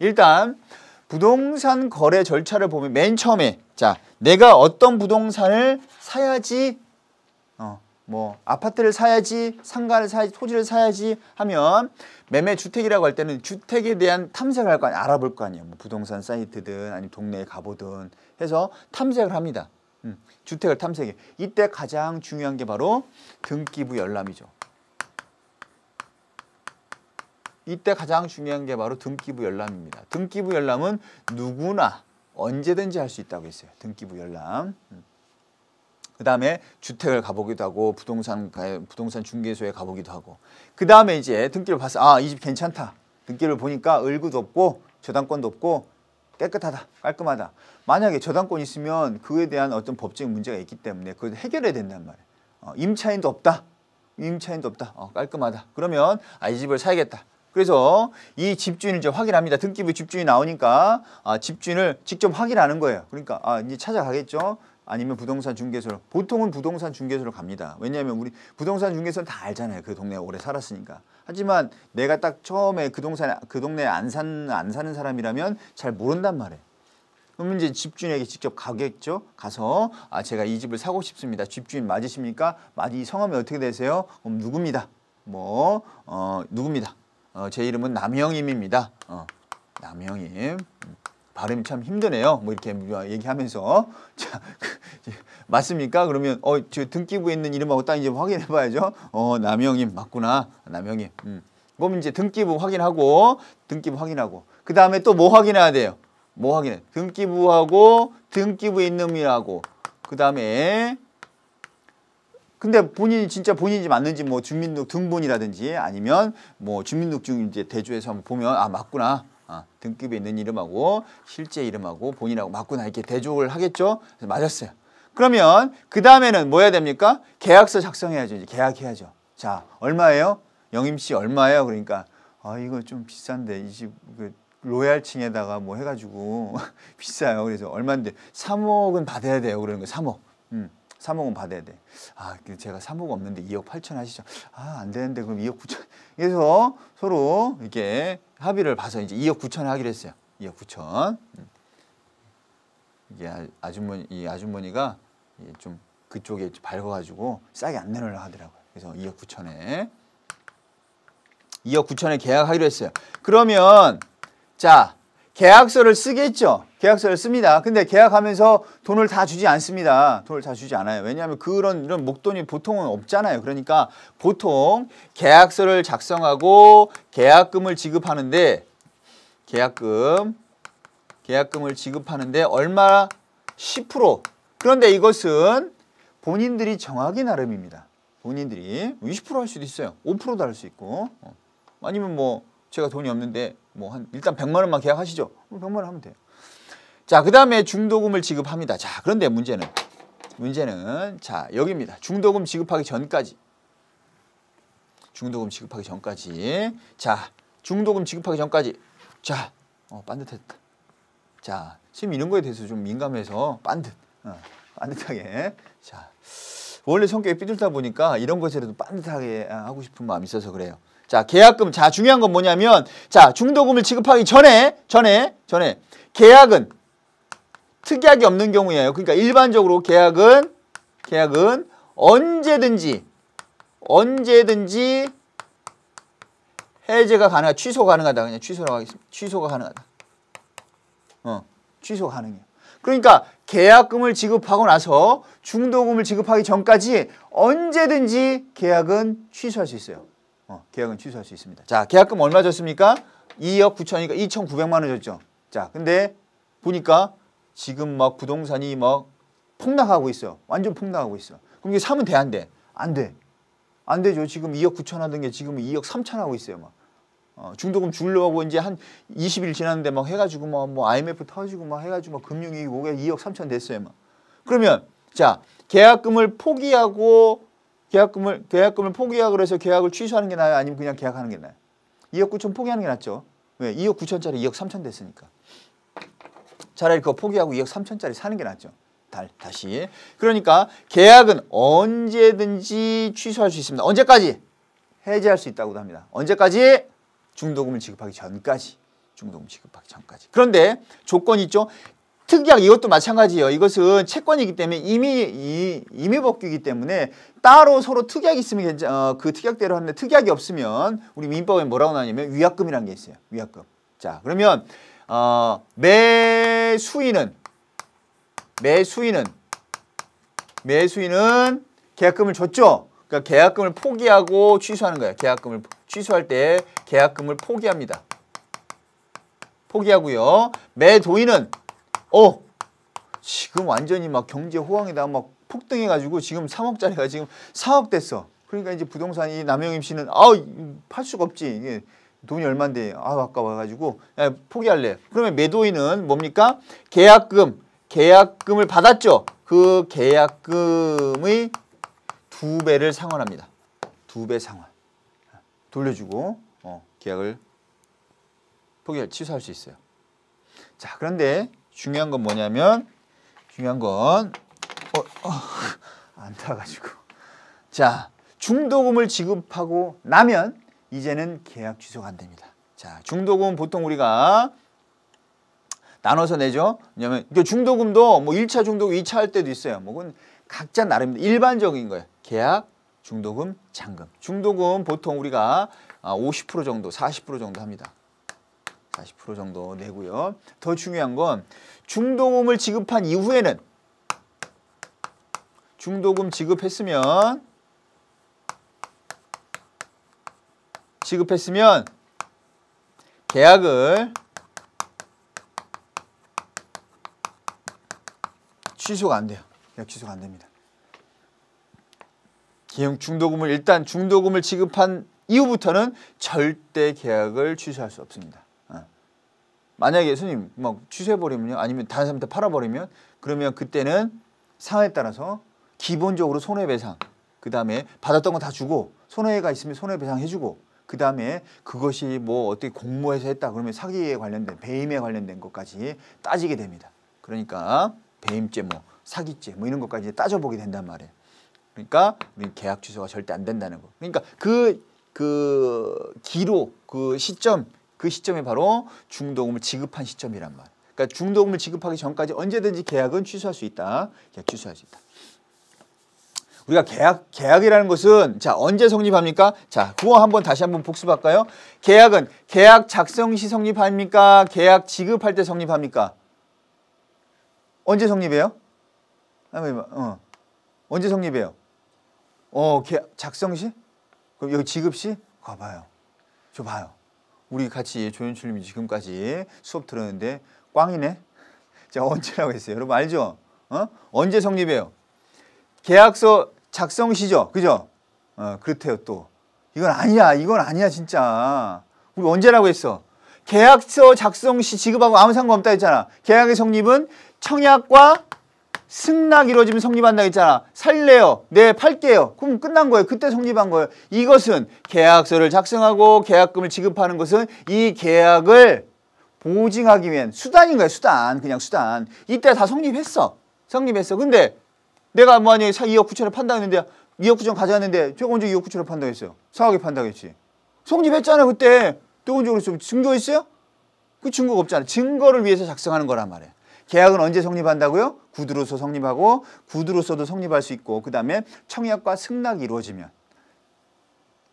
일단 부동산 거래 절차를 보면 맨 처음에 자 내가 어떤 부동산을 사야지 어, 뭐 아파트를 사야지 상가를 사야지 토지를 사야지 하면 매매 주택이라고 할 때는 주택에 대한 탐색을 할거 아니에요 알아볼 거 아니에요 뭐 부동산 사이트든 아니면 동네에 가보든 해서 탐색을 합니다 음, 주택을 탐색해 이때 가장 중요한 게 바로 등기부 열람이죠 이때 가장 중요한 게 바로 등기부 열람입니다. 등기부 열람은 누구나 언제든지 할 수 있다고 했어요. 등기부 열람. 음. 그 다음에 주택을 가보기도 하고 부동산 부동산 중개소에 가보기도 하고 그 다음에 이제 등기를 봤어 아 이 집 괜찮다 등기를 보니까 을구도 없고 저당권도 없고 깨끗하다 깔끔하다 만약에 저당권 있으면 그에 대한 어떤 법적인 문제가 있기 때문에 그걸 해결해야 된단 말이에요 어, 임차인도 없다 임차인도 없다 어, 깔끔하다 그러면 아이 집을 사야겠다 그래서 이 집주인을 이제 확인합니다. 등기부 집주인 나오니까 아, 집주인을 직접 확인하는 거예요. 그러니까 아, 이제 찾아가겠죠. 아니면 부동산 중개소로 보통은 부동산 중개소로 갑니다. 왜냐하면 우리 부동산 중개소는 다 알잖아요. 그 동네에 오래 살았으니까. 하지만 내가 딱 처음에 그 동산 그 동네에 안산 안 사는 사람이라면 잘 모른단 말이에요. 그럼 이제 집주인에게 직접 가겠죠. 가서 아 제가 이 집을 사고 싶습니다. 집주인 맞으십니까? 맞이 성함이 어떻게 되세요? 그럼 누굽니다. 뭐어 누굽니다. 어, 제 이름은 남영임입니다. 어, 남영임. 발음이 참 힘드네요. 뭐 이렇게 얘기하면서 자 그, 맞습니까? 그러면 어저 등기부에 있는 이름하고 딱 이제 확인해봐야죠. 어 남영임 맞구나 남영임. 음. 그럼 이제 등기부 확인하고 등기부 확인하고 그 다음에 또 뭐 확인해야 돼요? 뭐 확인해? 등기부하고 등기부에 있는 이라고 그 다음에 근데 본인이 진짜 본인이 맞는지 뭐 주민등록 등본이라든지 아니면 뭐 주민등록증 이제 대조해서 한번 보면 아 맞구나 아, 등급에 있는 이름하고 실제 이름하고 본인하고 맞구나 이렇게 대조를 하겠죠 맞았어요 그러면 그 다음에는 뭐 해야 됩니까 계약서 작성해야죠 이제 계약해야죠 자 얼마예요 영임씨 얼마예요 그러니까 아 이거 좀 비싼데 이 집 그, 로얄층에다가 뭐 해가지고 비싸요 그래서 얼마인데 3억은 받아야 돼요 그러는 거예 3억 음. 3억은 받아야 돼. 아, 그 제가 3억 없는데 2억 8천 하시죠. 아, 안 되는데 그럼 2억 9천. 그래서 서로 이렇게 합의를 봐서 이제 2억 9천 하기로 했어요. 2억 9천. 이게 아, 아주머니, 이 아주머니가 좀 그쪽에 밝아가지고 싸게 안 내놓으려 하더라고요. 그래서 2억 9천에 2억 9천에 계약하기로 했어요. 그러면 자 계약서를 쓰겠죠. 계약서를 씁니다. 근데 계약하면서 돈을 다 주지 않습니다. 돈을 다 주지 않아요. 왜냐하면 그런 이런 목돈이 보통은 없잖아요. 그러니까 보통 계약서를 작성하고 계약금을 지급하는데 계약금 계약금을 지급하는데 얼마 10% 그런데 이것은 본인들이 정하기 나름입니다. 본인들이 20%할 수도 있어요. 5%도 할 수 있고 어. 아니면 뭐 제가 돈이 없는데 뭐한 일단 100만 원만 계약하시죠. 그 100만 원 하면 돼요. 자, 그다음에 중도금을 지급합니다. 자, 그런데 문제는 문제는 자, 여기입니다. 중도금 지급하기 전까지 중도금 지급하기 전까지 자, 중도금 지급하기 전까지 자, 어, 반듯했다. 자, 지금 이런 거에 대해서 좀 민감해서 반듯. 어, 반듯하게. 자. 원래 성격이 삐뚤다 보니까 이런 것이라도 반듯하게 아, 하고 싶은 마음이 있어서 그래요. 자, 계약금. 자, 중요한 건 뭐냐면 자, 중도금을 지급하기 전에 전에 전에 계약은 특약이 없는 경우예요. 그러니까 일반적으로 계약은 계약은 언제든지 언제든지 해제가 가능하 취소 가능하다. 그냥 취소라고 하겠습니다. 취소가 가능하다. 어. 취소 가능해요. 그러니까 계약금을 지급하고 나서 중도금을 지급하기 전까지 언제든지 계약은 취소할 수 있어요. 어, 계약은 취소할 수 있습니다. 자, 계약금 얼마 줬습니까? 2억 9천이니까 2,900만 원 줬죠. 자, 근데 보니까 지금 막 부동산이 막 폭락하고 있어. 완전 폭락하고 있어. 그럼 이게 사면 돼, 안 돼? 안 돼. 안 되죠. 지금 2억 9천 하던 게 지금 2억 3천 하고 있어요. 막. 어, 중도금 줄려고 이제 한 20일 지났는데 막 해가지고 막뭐 IMF 터지고 막 해가지고 막 금융위기 오게 2억 3천 됐어요. 막. 그러면 자, 계약금을 포기하고 계약금을 계약금을 포기하고 해서 계약을 취소하는 게 나아요? 아니면 그냥 계약하는 게 나아요? 2억 9천 포기하는 게 낫죠. 왜? 2억 9천짜리 2억 3천 됐으니까. 차라리 그거 포기하고 2억 3천짜리 사는 게 낫죠. 달, 다시. 그러니까 계약은 언제든지 취소할 수 있습니다. 언제까지? 해제할 수 있다고도 합니다. 언제까지? 중도금을 지급하기 전까지. 중도금 지급하기 전까지. 그런데 조건이 있죠. 특약 이것도 마찬가지예요. 이것은 채권이기 때문에 이미 이, 이미 법규이기 때문에 따로 서로 특약이 있으면 괜찮, 어, 그 특약대로 하는데 특약이 없으면 우리 민법에 뭐라고 나오냐면 위약금이라는 게 있어요. 위약금. 자, 그러면 어, 매 수인은 매 수인은 매 수인은 계약금을 줬죠. 그러니까 계약금을 포기하고 취소하는 거예요. 계약금을 취소할 때 계약금을 포기합니다. 포기하고요. 매도인은 어 지금 완전히 막 경제 호황이다 막 폭등해가지고 지금 3억짜리가 지금 4억 됐어. 그러니까 이제 부동산이 남영임 씨는 아팔 우 수가 없지 이게 돈이 얼만데 아 아까워가지고 포기할래. 그러면 매도인은 뭡니까 계약금 계약금을 받았죠. 그 계약금의 두 배를 상환합니다. 두 배 상환 돌려주고 어, 계약을 포기할 취소할 수 있어요. 자 그런데 중요한 건 뭐냐면 중요한 건 어, 어, 안 타가지고 자 중도금을 지급하고 나면 이제는 계약 취소가 안 됩니다. 자 중도금 보통 우리가 나눠서 내죠. 왜냐면 하 중도금도 뭐 1차 중도금, 2차 할 때도 있어요. 뭐 그건 각자 나름입니다. 일반적인 거예요. 계약, 중도금, 잔금. 중도금 보통 우리가 50% 아, 정도, 40% 정도 합니다. 40% 정도 내고요. 더 중요한 건 중도금을 지급한 이후에는 중도금 지급했으면 지급했으면 계약을 취소가 안 돼요. 계약 취소가 안 됩니다. 기형 중도금을 일단 중도금을 지급한 이후부터는 절대 계약을 취소할 수 없습니다. 만약에 예수님 막 취소해버리면요. 아니면 다른 사람한테 팔아버리면 그러면 그때는 상황에 따라서 기본적으로 손해배상 그 다음에 받았던 거 다 주고 손해가 있으면 손해배상 해주고 그 다음에 그것이 뭐 어떻게 공모해서 했다 그러면 사기에 관련된 배임에 관련된 것까지 따지게 됩니다. 그러니까 배임죄 뭐 사기죄 뭐 이런 것까지 따져보게 된단 말이에요. 그러니까 우리 계약 취소가 절대 안 된다는 거. 그러니까 그, 그 기로 그 시점 그 시점이 바로 중도금을 지급한 시점이란 말. 그러니까 중도금을 지급하기 전까지 언제든지 계약은 취소할 수 있다. 계약 취소할 수 있다. 우리가 계약 계약이라는 것은 자 언제 성립합니까? 자 그거 한번 다시 한번 복습할까요? 계약은 계약 작성 시 성립합니까? 계약 지급할 때 성립합니까? 언제 성립해요? 어. 언제 성립해요? 어, 계약 작성 시? 그럼 여기 지급 시? 가봐요. 저 봐요. 우리 같이 조연출님이 지금까지 수업 들었는데 꽝이네. 제가 언제라고 했어요. 여러분 알죠? 어? 언제 성립해요? 계약서 작성 시죠. 그죠? 어, 그렇대요 또. 이건 아니야. 이건 아니야 진짜. 우리 언제라고 했어? 계약서 작성 시 지급하고 아무 상관없다 했잖아. 계약의 성립은 청약과 승낙 이루어지면 성립한다 했잖아. 살래요. 네, 팔게요. 그럼 끝난 거예요. 그때 성립한 거예요. 이것은 계약서를 작성하고 계약금을 지급하는 것은 이 계약을 보증하기 위한 수단인 거예요. 수단. 그냥 수단. 이때 다 성립했어. 성립했어. 근데 내가 만약에 뭐 2억 9천을 판다했는데 2억 9천 가져왔는데 제가 언제 2억 9천을 판다했어요? 상하게 판다했지. 성립했잖아 그때. 또 언제 그랬어? 증거 있어요? 그 증거가 없잖아. 증거를 위해서 작성하는 거란 말이야. 계약은 언제 성립한다고요? 구두로서 성립하고 구두로서도 성립할 수 있고 그 다음에 청약과 승낙이 이루어지면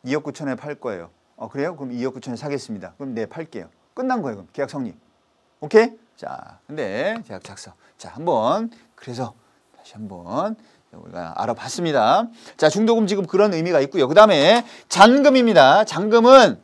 2억 9천에 팔 거예요. 어 그래요? 그럼 2억 9천에 사겠습니다. 그럼 네 팔게요. 끝난 거예요. 그럼 계약 성립. 오케이? 자 근데 계약 작성. 자 한번 그래서 다시 한번 우리가 알아봤습니다. 자 중도금 지금 그런 의미가 있고요. 그 다음에 잔금입니다. 잔금은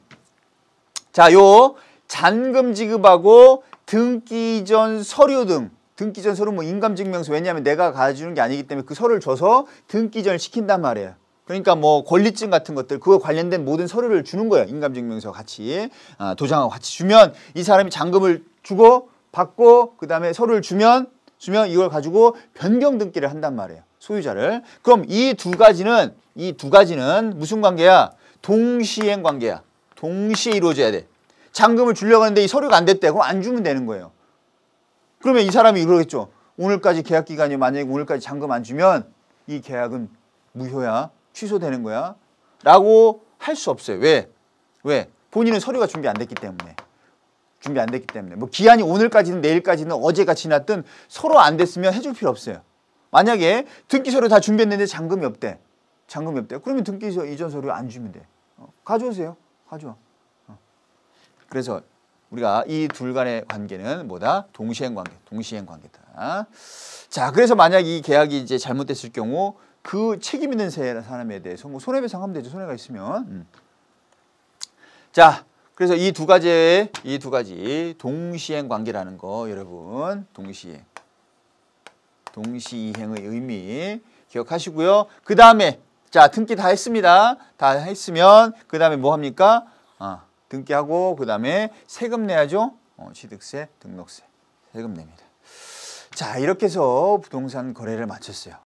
자 요 잔금 지급하고 등기 전 서류 등 등기 전 서류 뭐 인감증명서 왜냐하면 내가 가지는게 아니기 때문에 그 서류를 줘서 등기전을 시킨단 말이에요. 그러니까 뭐 권리증 같은 것들 그거 관련된 모든 서류를 주는 거예요. 인감증명서 같이 아, 도장하고 같이 주면 이 사람이 잔금을 주고 받고 그 다음에 서류를 주면 주면 이걸 가지고 변경 등기를 한단 말이에요. 소유자를. 그럼 이 두 가지는 이 두 가지는 무슨 관계야? 동시행 관계야. 동시에 이루어져야 돼. 잔금을 주려고 하는데 이 서류가 안 됐대. 그럼 안 주면 되는 거예요. 그러면 이 사람이 이러겠죠. 오늘까지 계약 기간이 만약에 오늘까지 잔금 안 주면 이 계약은 무효야. 취소되는 거야. 라고 할 수 없어요. 왜? 왜? 본인은 서류가 준비 안 됐기 때문에. 준비 안 됐기 때문에. 뭐 기한이 오늘까지는 내일까지는 어제가 지났든 서로 안 됐으면 해줄 필요 없어요. 만약에 등기 서류 다 준비했는데 잔금이 없대. 잔금이 없대. 그러면 등기 이전 서류 안 주면 돼. 어, 가져오세요. 가져와. 그래서 우리가 이 둘 간의 관계는 뭐다? 동시행 관계, 동시행 관계다. 자, 그래서 만약 이 계약이 이제 잘못됐을 경우 그 책임 있는 사람에 대해서 뭐 손해배상 하면 되죠. 손해가 있으면. 음. 자, 그래서 이 두 가지의 이 두 가지 동시행 관계라는 거 여러분 동시행 동시이행의 의미 기억하시고요. 그 다음에 자 등기 다 했습니다. 다 했으면 그 다음에 뭐 합니까? 아. 등기하고 그 다음에 세금 내야죠. 어, 취득세, 등록세, 세금 냅니다. 자 이렇게 해서 부동산 거래를 마쳤어요.